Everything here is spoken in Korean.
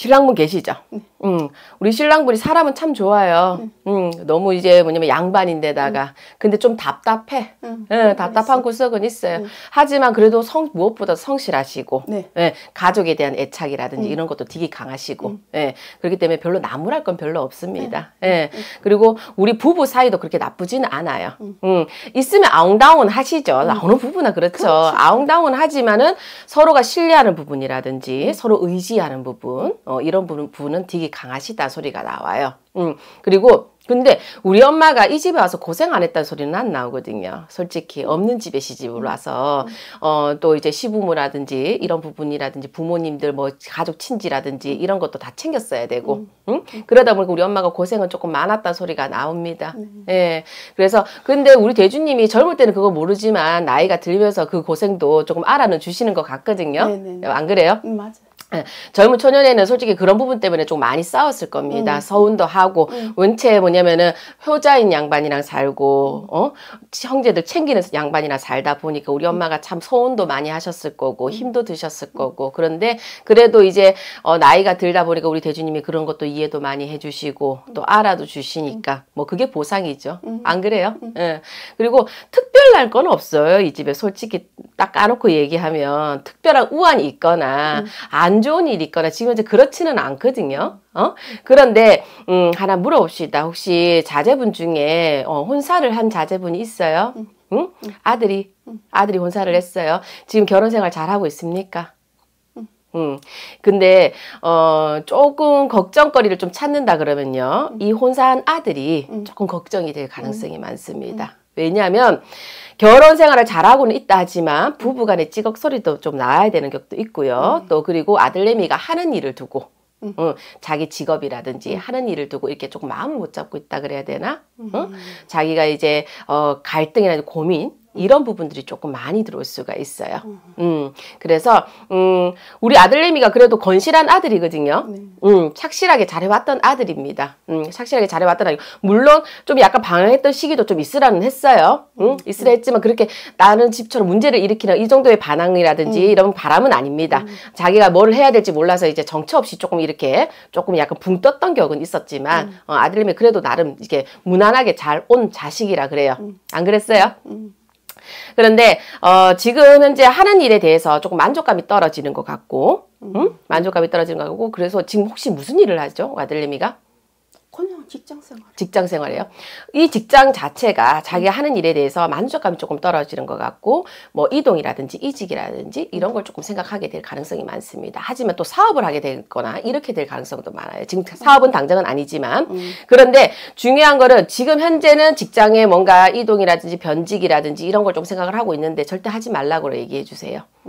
신랑분 계시죠? 응. 네. 음, 우리 신랑분이 사람은 참 좋아요. 응. 음. 음, 너무 이제 뭐냐면 양반인데다가. 네. 근데 좀 답답해. 응, 음. 네, 예, 답답한 구석은 있어요. 하지만 그래도 성, 무엇보다 성실하시고, 네. 예, 가족에 대한 애착이라든지 이런 것도 되게 강하시고, 예. 그렇기 때문에 별로 나무랄 건 별로 없습니다. 예. 그리고 우리 부부 사이도 그렇게 나쁘지는 않아요. 음, 있으면 아웅다운 하시죠. 어느 부부나 그렇죠. 그렇죠. 아웅다운 하지만은 서로가 신뢰하는 부분이라든지 서로 의지하는 부분, 어, 이런 부분은 되게 강하시다 소리가 나와요. 음, 그리고 근데 우리 엄마가 이 집에 와서 고생 안 했다는 소리는 안 나오거든요. 솔직히 없는 집에 시집을 와서 음. 어, 또 이제 시부모라든지 이런 부분이라든지 부모님들 뭐 가족 친지라든지 이런 것도 다 챙겼어야 되고 음. 응? 그러다 보니까 우리 엄마가 고생은 조금 많았다는 소리가 나옵니다. 음. 예. 그래서 근데 우리 대주님이 젊을 때는 그거 모르지만 나이가 들면서 그 고생도 조금 알아는 주시는 것 같거든요. 네, 네. 안 그래요? 맞아요. 예, 젊은 초년에는 솔직히 그런 부분 때문에 좀 많이 싸웠을 겁니다. 음. 서운도 하고 음. 원체 뭐냐면은 효자인 양반이랑 살고 어 형제들 챙기는 양반이랑 살다 보니까 우리 엄마가 참 서운도 많이 하셨을 거고 음. 힘도 드셨을 거고 그런데 그래도 이제 어 나이가 들다 보니까 우리 대주님이 그런 것도 이해도 많이 해주시고 또 알아도 주시니까 음. 뭐 그게 보상이죠. 음. 안 그래요? 예. 그리고 특별할 건 없어요 이 집에 솔직히 딱 까놓고 얘기하면 특별한 우환이 있거나 음. 안 좋은 일이 있거나 지금 이제 그렇지는 않거든요. 어? 그런데 음, 하나 물어봅시다. 혹시 자제분 중에 어, 혼사를 한 자제분이 있어요? 음. 응? 음. 아들이 아들이 혼사를 했어요. 지금 결혼 생활 잘 하고 있습니까? 음. 근데 어 조금 걱정거리를 좀 찾는다 그러면요. 음. 이 혼사한 아들이 음. 조금 걱정이 될 가능성이 음. 많습니다. 왜냐하면 결혼 생활을 잘하고는 있다 하지만 부부간의 찌걱소리도 좀 나야 와 되는 격도 있고요. 음. 또 그리고 아들내미가 하는 일을 두고 응. 음. 응. 자기 직업이라든지 음. 하는 일을 두고 이렇게 조금 마음을 못 잡고 있다 그래야 되나? 음. 응? 자기가 이제 어, 갈등이나 고민 이런 부분들이 조금 많이 들어올 수가 있어요. 음, 그래서 음, 우리 아들내미가 그래도 건실한 아들이거든요. 네. 음, 착실하게 잘해왔던 아들입니다. 음, 착실하게 잘해왔던 아들. 물론 좀 약간 방황했던 시기도 좀 있으라는 했어요. 음, 음. 있으라 했지만 그렇게 나는 집처럼 문제를 일으키는 이 정도의 반항이라든지 음. 이런 바람은 아닙니다. 음. 자기가 뭘 해야 될지 몰라서 이제 정처 없이 조금 이렇게 조금 약간 붕 떴던 격은 있었지만 어, 아들내미 그래도 나름 이게 무난하게 잘 온 자식이라 그래요. 안 그랬어요? 그런데 어, 지금 현재 하는 일에 대해서 조금 만족감이 떨어지는 것 같고 음? 만족감이 떨어지는 것 같고 그래서 지금 혹시 무슨 일을 하죠? 아들님이가? 그냥 직장 생활. 직장 생활이에요. 이 직장 자체가 자기 하는 일에 대해서 만족감이 조금 떨어지는 것 같고 뭐 이동이라든지 이직이라든지 이런 걸 조금 생각하게 될 가능성이 많습니다. 하지만 또 사업을 하게 되거나 이렇게 될 가능성도 많아요. 지금 음. 사업은 당장은 아니지만 음. 그런데 중요한 거는 지금 현재는 직장에 뭔가 이동이라든지 변직이라든지 이런 걸 좀 생각을 하고 있는데 절대 하지 말라고 얘기해 주세요.